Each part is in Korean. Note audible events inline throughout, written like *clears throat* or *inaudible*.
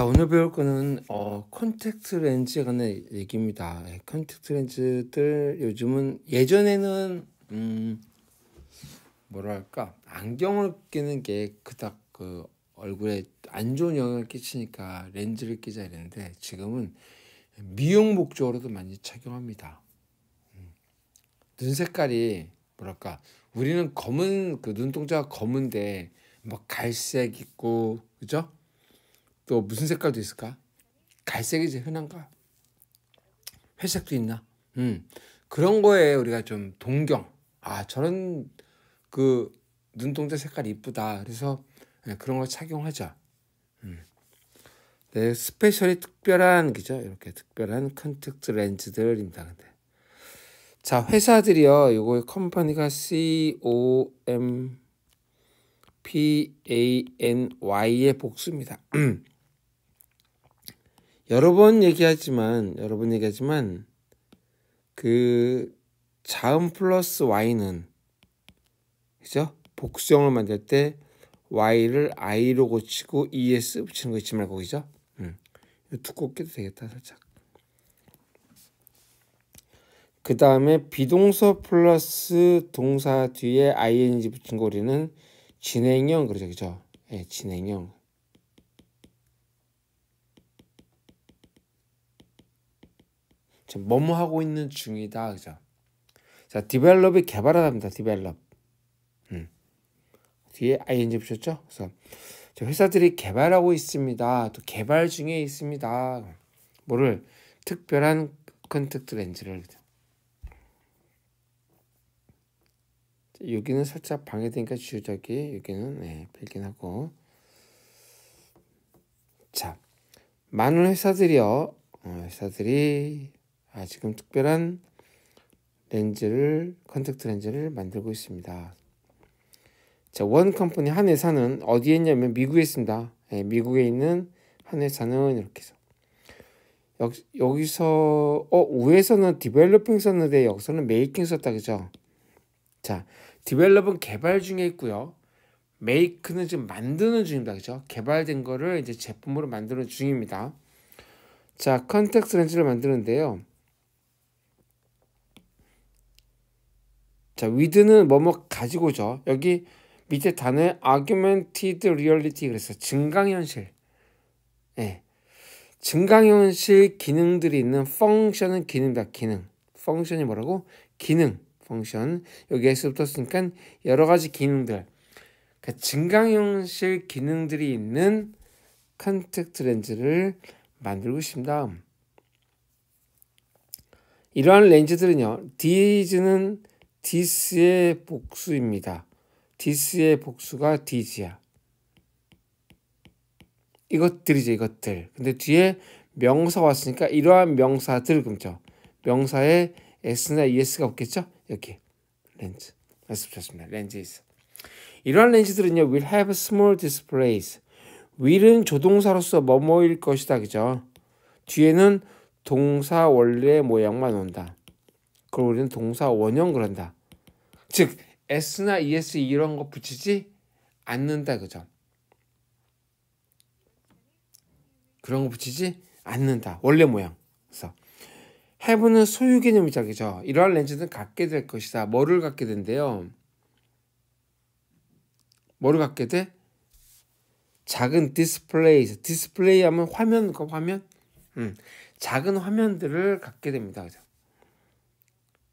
자 오늘 배울 거는 어 컨택트 렌즈에 관한 얘기입니다. 컨택트 예, 렌즈들 요즘은 예전에는 음 뭐랄까 안경을 끼는 게 그닥 그 얼굴에 안 좋은 영향을 끼치니까 렌즈를 끼자 이랬는데 지금은 미용 목적으로도 많이 착용합니다. 음. 눈 색깔이 뭐랄까 우리는 검은 그 눈동자가 검은데 막 뭐 갈색 있고 그죠? 또 무슨 색깔도 있을까? 갈색이 제일 흔한가? 회색도 있나? 음. 그런 거에 우리가 좀 동경. 아, 저런 그 눈동자 색깔 이쁘다. 그래서 네, 그런 걸 착용하자. 음. 네, 스페셜이 특별한 그죠? 이렇게 특별한 컨택트 렌즈들입니다. 근데 자 회사들이요. 요거 컴퍼니가 C O M P A N Y의 복수입니다. *clears throat* 여러 번 얘기하지만 여러 번 얘기하지만 그 자음 플러스 y는 그죠? 복수형을 만들 때 y를 i로 고치고 es 붙이는 거 잊지 말고 그죠? 음. 두껍게도 되겠다 살짝. 그 다음에 비동사 플러스 동사 뒤에 ing 붙인 거 우리는 진행형 그러죠 그죠? 예, 진행형. 지금 뭐뭐하고 있는 중이다. 그죠? 자, d e v 이 개발하답니다. d e v 음. 뒤에 ing 붙였죠? 그래서 회사들이 개발하고 있습니다. 또 개발 중에 있습니다. 뭐를 특별한 컨택트 렌즈를 여기는 살짝 방해되니까 주저기 여기는 네, 빼긴 하고 자 많은 회사들이요 어, 회사들이 아, 지금 특별한 렌즈를 컨택트 렌즈를 만들고 있습니다. 자, 원 컴퍼니 한 회사는 어디에 있냐면 미국에 있습니다. 예, 미국에 있는 한 회사는 이렇게 해서 여기, 서 어, 우에서는 디벨로핑 썼는데 여기서는 메이킹 썼다 그죠? 자, 디벨롭은 개발 중에 있고요. 메이크는 지금 만드는 중입니다. 그죠? 개발된 거를 이제 제품으로 만드는 중입니다. 자, 컨택스 렌즈를 만드는데요. 자, 위드는 뭐뭐 가지고죠. 여기 밑에 단어 a r g u m e n t e d reality 그래서 증강현실. 예. 네. 증강현실 기능들이 있는 f u n c t i o n 은 기능이다. 기능. f u n c t i o n 이 뭐라고? 기능. function. 여기 에서 부터쓰니까 여러 가지 기능들. 그 증강현실 기능들이 있는 컨택트 렌즈를 만들고 싶다. 이러한 렌즈들은요. 디즈는 디스의 복수입니다. 디스의 복수가 디지야. 이것들이죠, 이것들. 근데 뒤에 명사 왔으니까 이러한 명사들 금죠. 명사에 s나 es가 없겠죠? 여기 렌즈. 말씀드렸습니다. 렌즈 있어. 이러한 렌즈들은요, will have small displays. will은 조동사로서 뭐뭐일 것이다, 그죠? 뒤에는 동사 원래 모양만 온다. 그걸 우리는 동사 원형 그런다. 즉 s나 es 이런 거 붙이지 않는다 그죠? 그런 거 붙이지 않는다. 원래 모양. 그래서 h a 는 소유 개념이죠. 그죠? 이러한 렌즈는 갖게 될 것이다. 뭐를 갖게 된대요? 뭐를 갖게 돼? 작은 디스플레이. 디스플레이 하면 화면, 그 화면? 음, 작은 화면들을 갖게 됩니다. 그죠?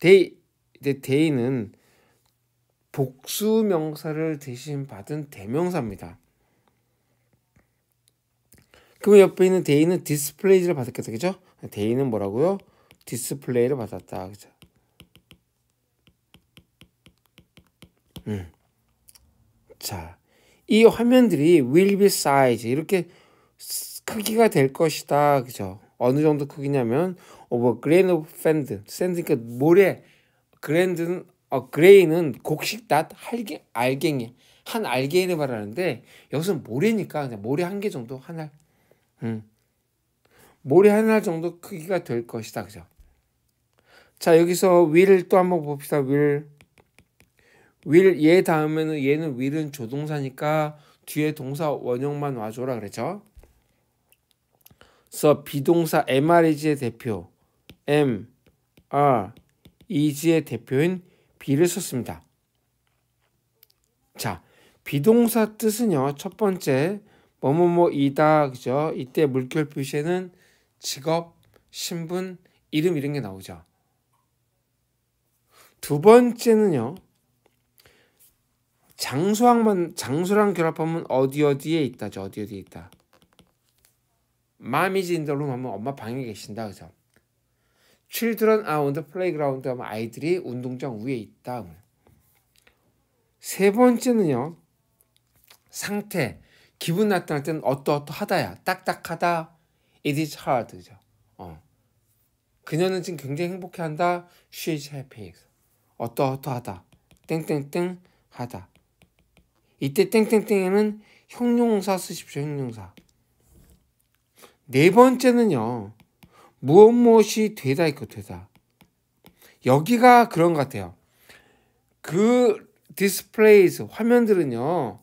데이 이제 데이는 복수 명사를 대신 받은 대명사입니다. 그럼 옆에 있는 데이는 디스플레이를 받았겠다. 그죠? 데이는 뭐라고요? 디스플레이를 받았다. 그죠? 음. 자, 이 화면들이 will be size 이렇게 크기가 될 것이다. 그죠? 어느 정도 크기냐면 o 어, v 뭐, 그레인 r a i n of 니까 그러니까 모래. 그랜드는 어, 그레이는 곡식 낫 할갱 알갱이 한 알갱이를 말하는데 여기서 모래니까 그냥 모래 한 개 정도 한 알. 음. 모래 한 알 정도 크기가 될 것이다. 그죠? 자, 여기서 w i 또 한번 봅시다. will. 얘 다음에는 얘는 w i 은 조동사니까 뒤에 동사 원형만 와 줘라 그랬죠? 그 비동사 MREG의 대표 M, R, EG의 대표인 B를 썼습니다. 자, 비동사 뜻은요. 첫 번째 뭐뭐뭐이다 그죠? 이때 물결 표시에는 직업, 신분, 이름 이런 게 나오죠. 두 번째는요. 장소항 장소랑 결합하면 어디 어디에 있다죠. 어디 어디에 있다. 마 o m is in 하면 엄마 방에 계신다 그죠? Children are on the playground 하면 아이들이 운동장 위에 있다. 세 번째는요. 상태, 기분 나타날 때는 어떠어떠하다야. 딱딱하다. It is hard. 그죠? 어. 그녀는 지금 굉장히 행복해한다. She is happy. 어떠어떠하다. 땡땡땡 하다. 이때 땡땡땡에는 형용사 쓰십시오. 형용사. 네 번째는요. 무엇 무엇이 되다 있고 되다. 여기가 그런 것 같아요. 그 디스플레이즈 화면들은요.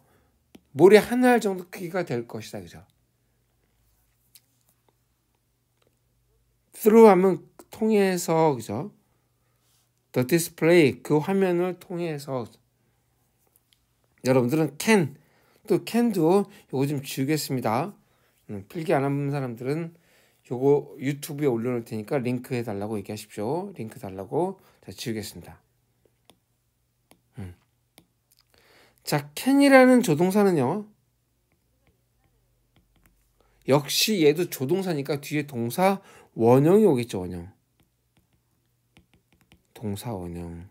모래 한 알 정도 크기가 될 것이다. 그죠? t h r 하면 통해서 그죠? the d i s 그 화면을 통해서 여러분들은 캔또 캔도 요거 좀 지우겠습니다. 음, 필기 안 한 사람들은 요거 유튜브에 올려놓을 테니까 링크 해달라고 얘기하십시오. 링크 달라고 자, 지우겠습니다. 음. 자, 캔이라는 조동사는요. 역시 얘도 조동사니까 뒤에 동사 원형이 오겠죠, 원형. 동사 원형.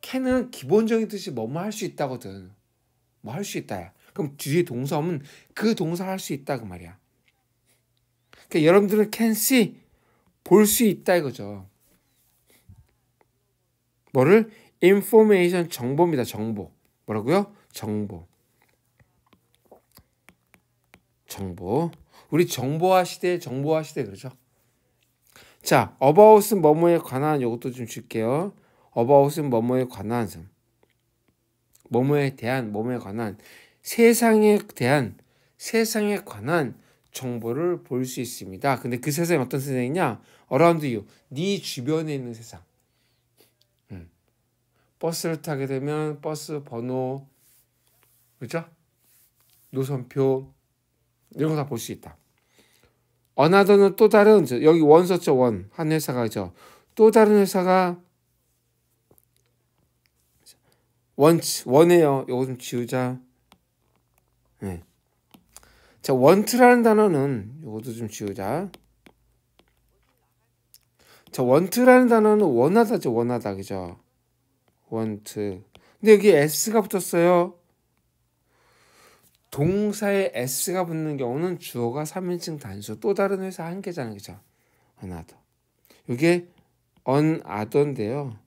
캔은 기본적인 뜻이 뭐뭐 할 수 있다거든. 뭐 할 수 있다야. 그럼 뒤에 동사 오면 그 동사 할수 있다 그 말이야. 그러니까 여러분들은 can see 볼 수 있다 이거죠. 뭐를 information 정보입니다. 정보. 뭐라고요? 정보. 정보. 우리 정보화 시대, 정보화 시대 그러죠. 자, about은 뭐뭐에 관한 요것도 좀 줄게요. about은 뭐뭐에 관한 뭐뭐에 대한 뭐뭐에 관한 세상에 대한 세상에 관한 정보를 볼 수 있습니다. 근데 그 세상이 어떤 세상이냐? 어라운드 유. 네 주변에 있는 세상. 음. 버스를 타게 되면 버스 번호 그죠? 노선표 이런 거 다 볼 수 있다. 어나더는 또 다른 여기 원서죠 원한 회사가죠. 또 다른 회사가 원 원해요. 요거 좀 지우자. 네. 자, 원트라는 단어는 이것도 좀 지우자. 자, 원트라는 단어는 원하다죠. 원하다. 그죠? 원트. 근데 여기 s가 붙었어요. 동사에 s가 붙는 경우는 주어가 3인칭 단수 또 다른 회사 한 개잖아요. 그죠? another. 이게 another인데요.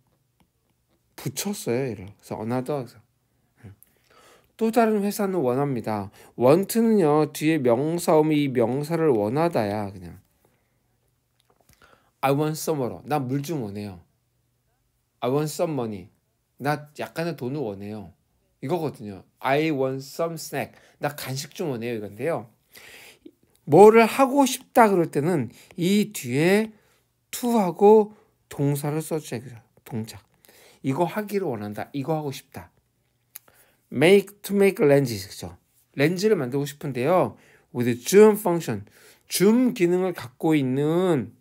붙였어요. 이래서 another. 또 다른 회사는 원합니다. 원트는요 뒤에 명사 오이 명사를 원하다야 그냥. I want some money. 나물 좀 원해요. I want some money. 나 약간의 돈을 원해요. 이거거든요. I want some snack. 나 간식 좀 원해요. 이건데요. 뭐를 하고 싶다 그럴 때는 이 뒤에 to하고 동사를 써주세요. 동작. 이거 하기를 원한다. 이거 하고 싶다. make to make lens 그죠? 렌즈를 만들고 싶은데요. with zoom function 줌 기능을 갖고 있는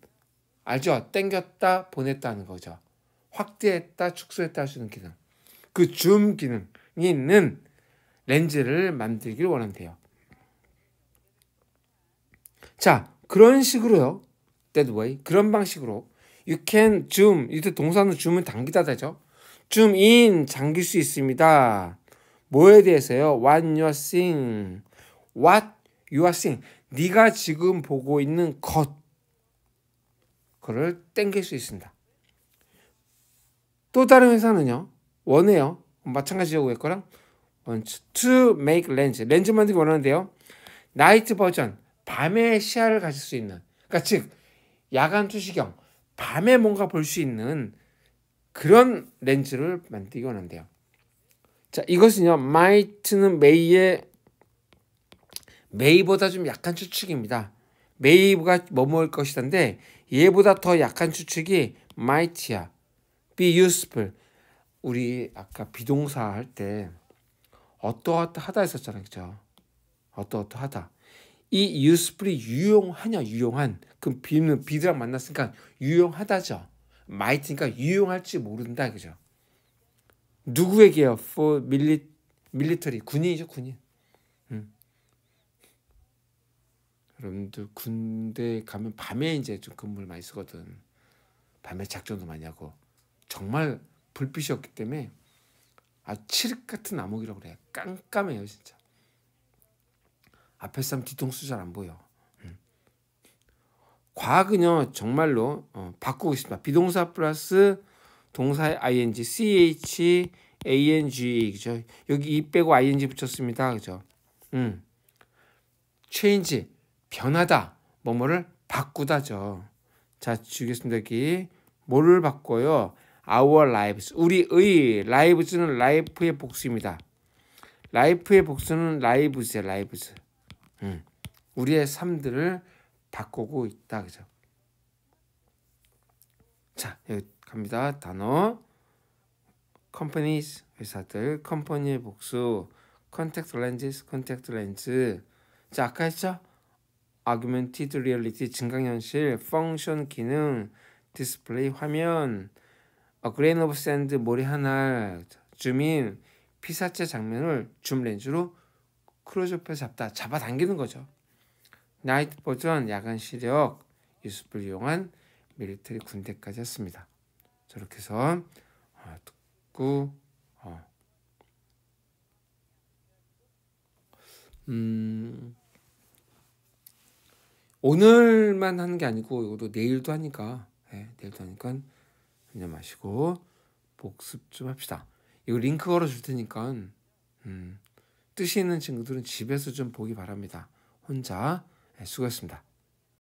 알죠? 땡겼다 보냈다는 거죠. 확대했다 축소했다 할 수 있는 기능. 그 줌 기능이 있는 렌즈를 만들길 원한대요. 자, 그런 식으로요. That way. 그런 방식으로 you can zoom 이때 동사는 줌은 당기다 되죠. 줌인 잠길 수 있습니다. 뭐에 대해서요? What you are seeing. What you r e seeing. 네가 지금 보고 있는 것. 그를 땡길 수 있습니다. 또 다른 회사는요. 원해요. 마찬가지라고 했거랑 to make lens. 렌즈 만들기 원하는데요. 나이트 버전. 밤에 시야를 가질 수 있는. 그러니까 즉 야간 투시경. 밤에 뭔가 볼 수 있는 그런 렌즈를 만들기 원한대요. 자, 이것은요. 마이트는메이의메이보다좀 약한 추측입니다. 메이브가 머무를 것이던데 얘보다 더 약한 추측이 마이티야 be useful. 우리 아까 비동사 할 때 어떠하다 했었잖아요. 그죠? 어떠어떠하다. 이 useful이 유용하냐 유용한 그럼 비는 비드랑 만났으니까 유용하다죠. 마이 g 니까 유용할지 모른다 그죠? 누구에게요? For m i l i military 군인이죠 군인. 음. 여러분들 군대 가면 밤에 이제 좀 근무를 많이 쓰거든. 밤에 작전도 많이 하고 정말 불빛이었기 때문에 아 칠흑 같은 암흑이라고 그래. 깜깜해요 진짜. 앞에 사람 뒤통수 잘 안 보여. 음. 과학은요 정말로 어, 바꾸고 있습니다. 비동사 플러스 동사의 ing, ch, ang 그죠? 여기 이 빼고 ing 붙였습니다. 그죠? 음. change 변하다. 뭐뭐를 바꾸다죠. 자, 주겠습니다. 여기 뭐를 바꿔요? our lives. 우리의 lives는 life의 복수입니다. life의 복수는 l i v e s 예 lives. 음. 우리의 삶들을 바꾸고 있다. 그죠? 자, 여기 갑니다. 단어 companies 회사들 컴퍼니의 복수 contact lenses contact lens 자 아까 했죠? augmented reality 증강현실 function 기능 디스플레이 화면 a grain of sand 모래 하나 줌인 피사체 장면을 줌 렌즈로 크로즈업해 잡다 잡아당기는 거죠. 나이트 버전 야간 시력 유수불 이용한 밀리터리 군대까지였습니다. 저렇게 해서 어, 듣고 어. 음 오늘만 하는 게 아니고 이것도 내일도 하니까 네, 내일도 하니까 그냥 마시고 복습 좀 합시다. 이거 링크 걸어줄 테니까 음, 뜻이 있는 친구들은 집에서 좀 보기 바랍니다. 혼자 네, 예, 수고했습니다.